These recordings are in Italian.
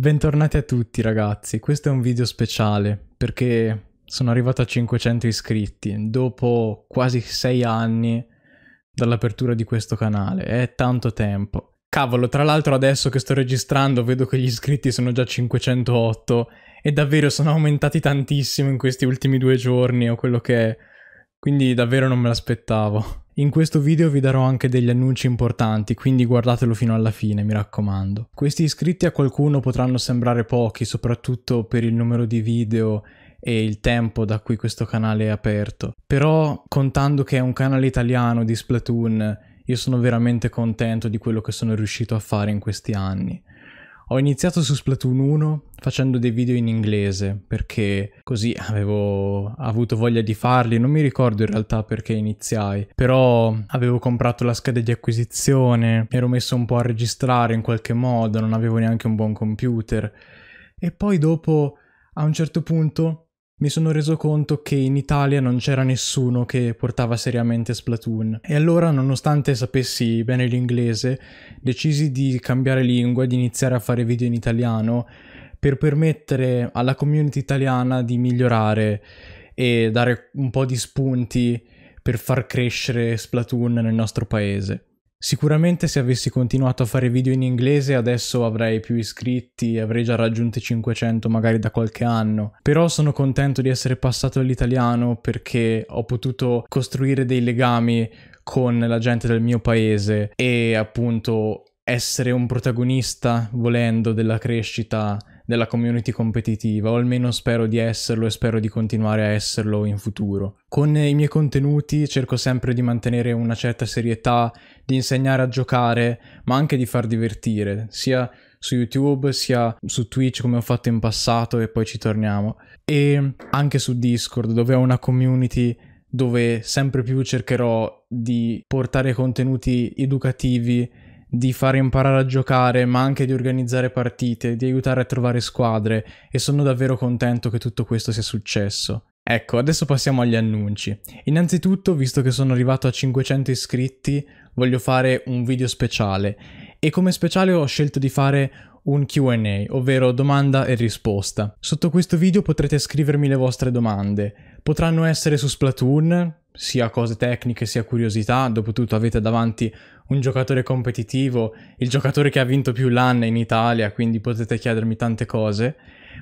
Bentornati a tutti ragazzi, questo è un video speciale perché sono arrivato a 500 iscritti dopo quasi 6 anni dall'apertura di questo canale, è tanto tempo. Cavolo, tra l'altro adesso che sto registrando vedo che gli iscritti sono già 508 e davvero sono aumentati tantissimo in questi ultimi due giorni o quello che è, quindi davvero non me l'aspettavo. In questo video vi darò anche degli annunci importanti, quindi guardatelo fino alla fine, mi raccomando. Questi iscritti a qualcuno potranno sembrare pochi, soprattutto per il numero di video e il tempo da cui questo canale è aperto. Però, contando che è un canale italiano di Splatoon, io sono veramente contento di quello che sono riuscito a fare in questi anni. Ho iniziato su Splatoon 1 facendo dei video in inglese perché così avevo avuto voglia di farli, non mi ricordo in realtà perché iniziai, però avevo comprato la scheda di acquisizione, ero messo un po' a registrare in qualche modo, non avevo neanche un buon computer e poi dopo a un certo punto mi sono reso conto che in Italia non c'era nessuno che portava seriamente Splatoon. E allora, nonostante sapessi bene l'inglese, decisi di cambiare lingua e di iniziare a fare video in italiano per permettere alla community italiana di migliorare e dare un po' di spunti per far crescere Splatoon nel nostro paese. Sicuramente se avessi continuato a fare video in inglese adesso avrei più iscritti avrei già raggiunto 500 magari da qualche anno, però sono contento di essere passato all'italiano perché ho potuto costruire dei legami con la gente del mio paese e appunto essere un protagonista volendo della crescita della community competitiva, o almeno spero di esserlo e spero di continuare a esserlo in futuro. Con i miei contenuti cerco sempre di mantenere una certa serietà, di insegnare a giocare, ma anche di far divertire, sia su YouTube sia su Twitch come ho fatto in passato e poi ci torniamo e anche su Discord dove ho una community dove sempre più cercherò di portare contenuti educativi di far imparare a giocare, ma anche di organizzare partite, di aiutare a trovare squadre e sono davvero contento che tutto questo sia successo. Ecco, adesso passiamo agli annunci. Innanzitutto, visto che sono arrivato a 500 iscritti, voglio fare un video speciale e come speciale ho scelto di fare un QA, ovvero domanda e risposta. Sotto questo video potrete scrivermi le vostre domande. Potranno essere su Splatoon, sia cose tecniche sia curiosità, dopotutto avete davanti un giocatore competitivo, il giocatore che ha vinto più l'anno in Italia, quindi potete chiedermi tante cose,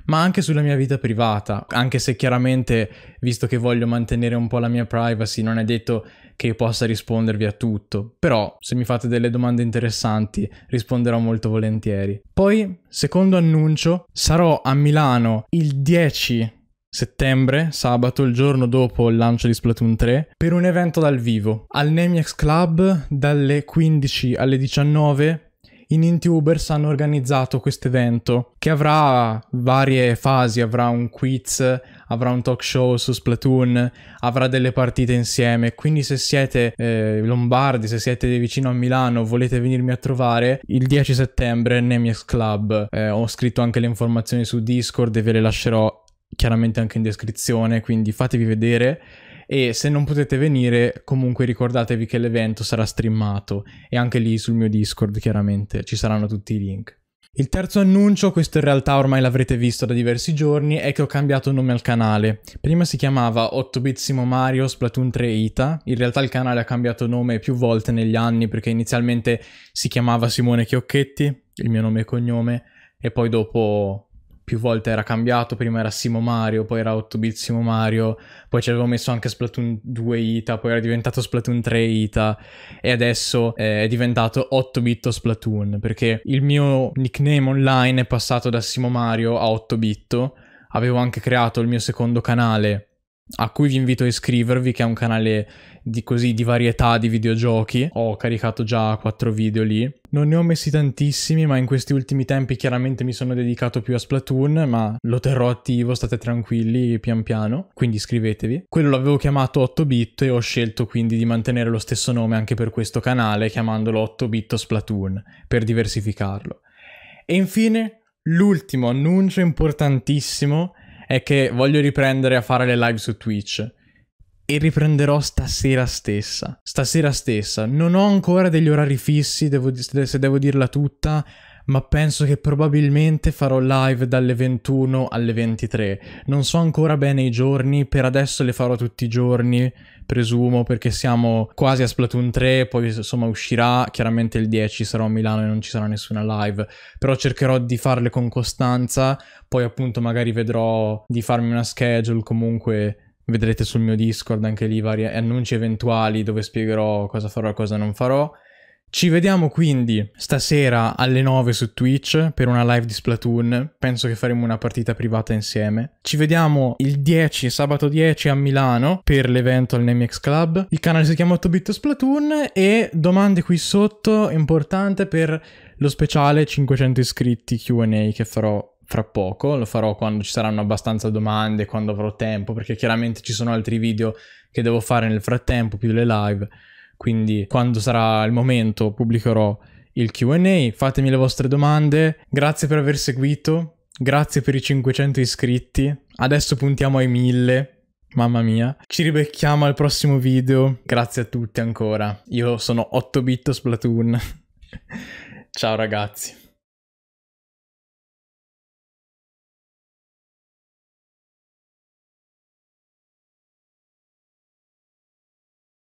ma anche sulla mia vita privata, anche se chiaramente, visto che voglio mantenere un po' la mia privacy, non è detto che possa rispondervi a tutto, però se mi fate delle domande interessanti risponderò molto volentieri. Poi, secondo annuncio, sarò a Milano il 10 settembre, sabato, il giorno dopo il lancio di Splatoon 3, per un evento dal vivo al Namex Club dalle 15 alle 19 in Intubers hanno organizzato questo evento che avrà varie fasi, avrà un quiz, avrà un talk show su Splatoon, avrà delle partite insieme, quindi se siete eh, lombardi, se siete vicino a Milano, volete venirmi a trovare, il 10 settembre Nemies Club, eh, ho scritto anche le informazioni su Discord e ve le lascerò chiaramente anche in descrizione, quindi fatevi vedere e se non potete venire comunque ricordatevi che l'evento sarà streamato e anche lì sul mio Discord chiaramente ci saranno tutti i link. Il terzo annuncio, questo in realtà ormai l'avrete visto da diversi giorni, è che ho cambiato nome al canale. Prima si chiamava 8-bitsimo Mario Splatoon 3 Ita, in realtà il canale ha cambiato nome più volte negli anni perché inizialmente si chiamava Simone Chiocchetti, il mio nome e cognome, e poi dopo più volte era cambiato, prima era Simo Mario, poi era 8-bit Simo Mario, poi ci avevo messo anche Splatoon 2 Ita, poi era diventato Splatoon 3 Ita e adesso eh, è diventato 8-bit Splatoon perché il mio nickname online è passato da Simo Mario a 8-bit, avevo anche creato il mio secondo canale a cui vi invito a iscrivervi, che è un canale di così di varietà di videogiochi. Ho caricato già quattro video lì. Non ne ho messi tantissimi, ma in questi ultimi tempi chiaramente mi sono dedicato più a Splatoon, ma lo terrò attivo, state tranquilli, pian piano, quindi iscrivetevi. Quello l'avevo chiamato 8bit e ho scelto quindi di mantenere lo stesso nome anche per questo canale, chiamandolo 8bit Splatoon, per diversificarlo. E infine, l'ultimo annuncio importantissimo è che voglio riprendere a fare le live su Twitch. E riprenderò stasera stessa. Stasera stessa. Non ho ancora degli orari fissi, devo, se devo dirla tutta, ma penso che probabilmente farò live dalle 21 alle 23. Non so ancora bene i giorni, per adesso le farò tutti i giorni presumo, perché siamo quasi a Splatoon 3, poi insomma uscirà, chiaramente il 10 sarò a Milano e non ci sarà nessuna live, però cercherò di farle con costanza, poi appunto magari vedrò di farmi una schedule comunque vedrete sul mio Discord anche lì vari annunci eventuali dove spiegherò cosa farò e cosa non farò. Ci vediamo quindi stasera alle 9 su Twitch per una live di Splatoon, penso che faremo una partita privata insieme. Ci vediamo il 10, sabato 10 a Milano per l'evento al Nemex Club. Il canale si chiama 8bit Splatoon e domande qui sotto, importante per lo speciale 500 iscritti Q&A che farò fra poco, lo farò quando ci saranno abbastanza domande, quando avrò tempo, perché chiaramente ci sono altri video che devo fare nel frattempo, più le live. Quindi quando sarà il momento pubblicherò il QA, fatemi le vostre domande. Grazie per aver seguito, grazie per i 500 iscritti. Adesso puntiamo ai 1000. Mamma mia, ci ribecchiamo al prossimo video. Grazie a tutti ancora. Io sono 8bit Splatoon. Ciao ragazzi.